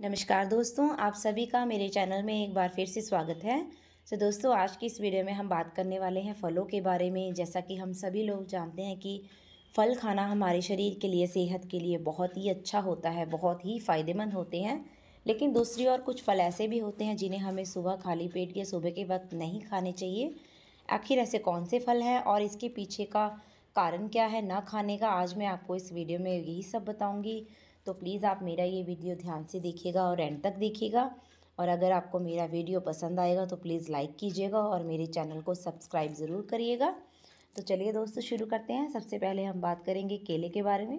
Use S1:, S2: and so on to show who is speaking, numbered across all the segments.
S1: नमस्कार दोस्तों आप सभी का मेरे चैनल में एक बार फिर से स्वागत है तो दोस्तों आज की इस वीडियो में हम बात करने वाले हैं फलों के बारे में जैसा कि हम सभी लोग जानते हैं कि फल खाना हमारे शरीर के लिए सेहत के लिए बहुत ही अच्छा होता है बहुत ही फ़ायदेमंद होते हैं लेकिन दूसरी ओर कुछ फल ऐसे भी होते हैं जिन्हें हमें सुबह खाली पेट या सुबह के वक्त नहीं खाने चाहिए आखिर ऐसे कौन से फल हैं और इसके पीछे का कारण क्या है ना खाने का आज मैं आपको इस वीडियो में यही सब बताऊँगी तो प्लीज़ आप मेरा ये वीडियो ध्यान से देखिएगा और एंड तक देखिएगा और अगर आपको मेरा वीडियो पसंद आएगा तो प्लीज़ लाइक कीजिएगा और मेरे चैनल को सब्सक्राइब ज़रूर करिएगा तो चलिए दोस्तों शुरू करते हैं सबसे पहले हम बात करेंगे केले के बारे में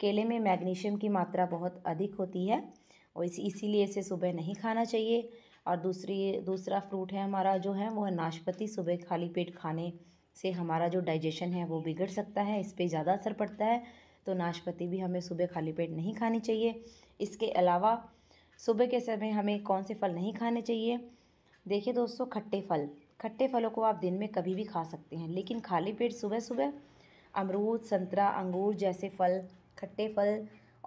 S1: केले में मैग्नीशियम की मात्रा बहुत अधिक होती है और इसी इसीलिए इसे सुबह नहीं खाना चाहिए और दूसरी दूसरा फ्रूट है हमारा जो है वो है नाशपाती सुबह खाली पेट खाने से हमारा जो डाइजेशन है वो बिगड़ सकता है इस पर ज़्यादा असर पड़ता है तो नाशपाती भी हमें सुबह खाली पेट नहीं खानी चाहिए इसके अलावा सुबह के समय हमें कौन से फल नहीं खाने चाहिए देखिए दोस्तों खट्टे फल खट्टे फलों को आप दिन में कभी भी खा सकते हैं लेकिन खाली पेट सुबह सुबह अमरूद संतरा अंगूर जैसे फल खट्टे फल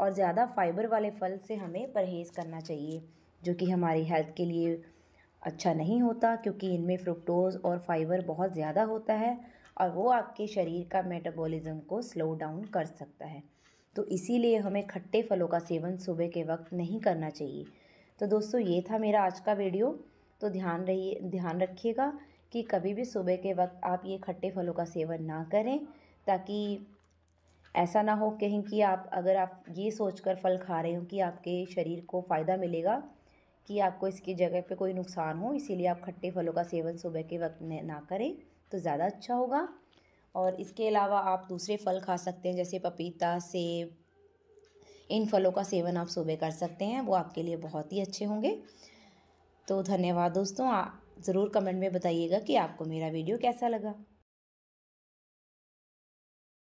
S1: और ज़्यादा फाइबर वाले फल से हमें परहेज़ करना चाहिए जो कि हमारी हेल्थ के लिए अच्छा नहीं होता क्योंकि इनमें फ्रुक्टोज़ और फाइबर बहुत ज़्यादा होता है और वो आपके शरीर का मेटाबॉलिज्म को स्लो डाउन कर सकता है तो इसीलिए हमें खट्टे फलों का सेवन सुबह के वक्त नहीं करना चाहिए तो दोस्तों ये था मेरा आज का वीडियो तो ध्यान रहिए ध्यान रखिएगा कि कभी भी सुबह के वक्त आप ये खट्टे फलों का सेवन ना करें ताकि ऐसा ना हो कहीं कि आप अगर आप ये सोचकर फल खा रहे हो कि आपके शरीर को फ़ायदा मिलेगा कि आपको इसकी जगह पे कोई नुकसान हो इसीलिए आप खट्टे फलों का सेवन सुबह के वक्त ना करें तो ज़्यादा अच्छा होगा और इसके अलावा आप दूसरे फल खा सकते हैं जैसे पपीता सेब इन फलों का सेवन आप सुबह कर सकते हैं वो आपके लिए बहुत ही अच्छे होंगे तो धन्यवाद दोस्तों ज़रूर कमेंट में बताइएगा कि आपको मेरा वीडियो कैसा लगा